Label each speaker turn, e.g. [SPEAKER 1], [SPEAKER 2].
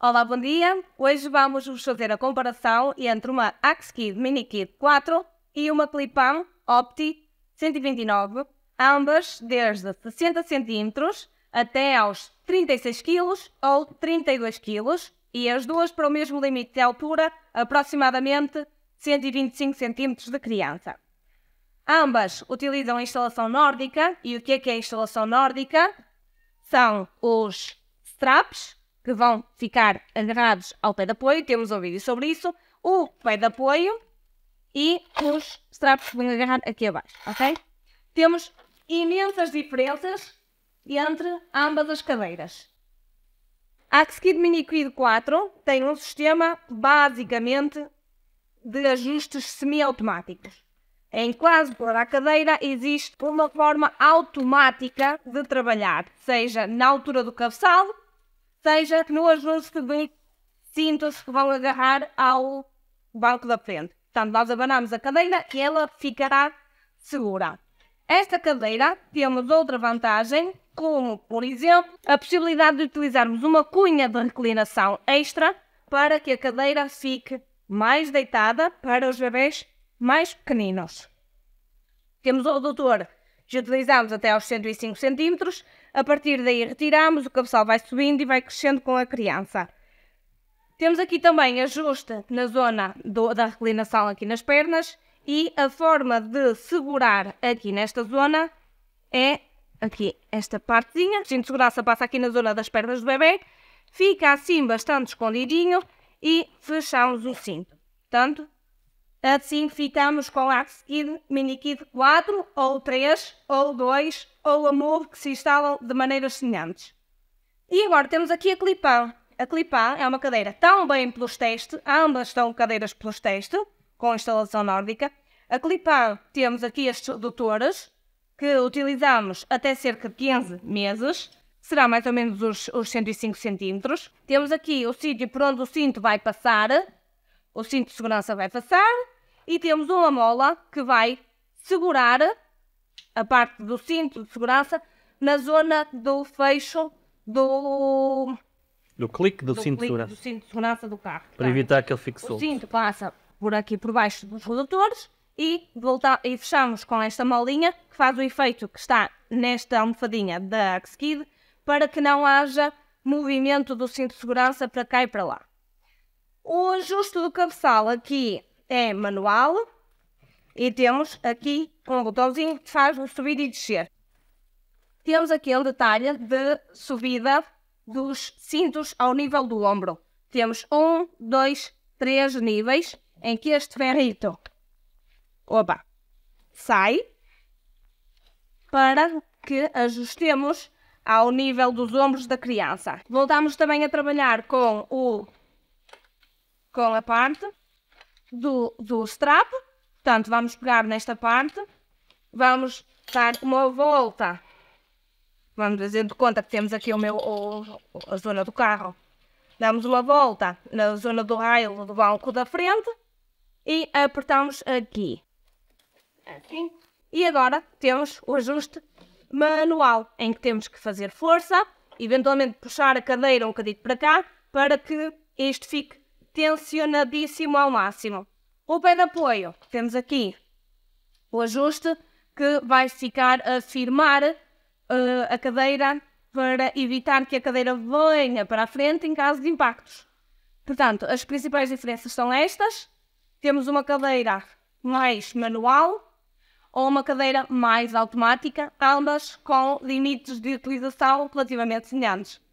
[SPEAKER 1] Olá, bom dia. Hoje vamos vos fazer a comparação entre uma AxKid Mini Kid 4 e uma Clipam Opti 129, ambas desde 60 cm até aos 36 kg ou 32 kg e as duas para o mesmo limite de altura, aproximadamente 125 cm de criança. Ambas utilizam a instalação nórdica e o que é que é a instalação nórdica? São os straps, que vão ficar agarrados ao pé de apoio, temos um vídeo sobre isso, o pé de apoio e os straps que vão agarrar aqui abaixo, ok? Temos imensas diferenças entre ambas as cadeiras. A Axkid Mini Quid 4 tem um sistema basicamente de ajustes semiautomáticos. Em quase toda a cadeira existe uma forma automática de trabalhar, seja na altura do cabeçal, seja que no ajuste bem sintam-se que vão agarrar ao banco da frente. Portanto, nós abanamos a cadeira e ela ficará segura. Esta cadeira temos outra vantagem, como, por exemplo, a possibilidade de utilizarmos uma cunha de reclinação extra para que a cadeira fique mais deitada para os bebés mais pequeninos. Temos o doutor que utilizamos até aos 105 cm a partir daí retiramos, o cabeçal vai subindo e vai crescendo com a criança. Temos aqui também ajuste na zona do, da reclinação aqui nas pernas e a forma de segurar aqui nesta zona é aqui esta partezinha. O cinto de segurança passa aqui na zona das pernas do bebê, fica assim bastante escondidinho e fechamos o cinto. Portanto, Assim ficamos com a seguir minikid 4, ou 3, ou 2, ou a move que se instalam de maneiras semelhantes. E agora temos aqui a Clipan. A Clipan é uma cadeira também pelos testes, ambas são cadeiras pelos testes, com instalação nórdica. A Clipan temos aqui as sedutoras, que utilizamos até cerca de 15 meses, será mais ou menos os, os 105 centímetros. Temos aqui o sítio por onde o cinto vai passar, o cinto de segurança vai passar e temos uma mola que vai segurar a parte do cinto de segurança na zona do fecho do. Do clique do, do cinto, clique de segurança. do cinto de segurança do carro. Para claro. Tá? evitar que ele fique o solto. O cinto passa por aqui, por baixo dos redutores e, volta... e fechamos com esta molinha que faz o efeito que está nesta almofadinha da Kid para que não haja movimento do cinto de segurança para cá e para lá. O ajuste do cabeçal aqui é manual e temos aqui um botãozinho que faz o subir e descer. Temos aqui um detalhe de subida dos cintos ao nível do ombro. Temos um, dois, três níveis em que este ferrito opa, sai para que ajustemos ao nível dos ombros da criança. Voltamos também a trabalhar com o com a parte do, do strap. Portanto, vamos pegar nesta parte, vamos dar uma volta. Vamos fazer de conta que temos aqui o meu, o, a zona do carro. Damos uma volta na zona do rail do banco da frente e apertamos aqui. Assim. E agora temos o ajuste manual, em que temos que fazer força, eventualmente puxar a cadeira um bocadinho para cá, para que este fique tensionadíssimo ao máximo. O pé de apoio, temos aqui o ajuste que vai ficar a firmar uh, a cadeira para evitar que a cadeira venha para a frente em caso de impactos. Portanto, as principais diferenças são estas. Temos uma cadeira mais manual ou uma cadeira mais automática, ambas com limites de utilização relativamente semelhantes.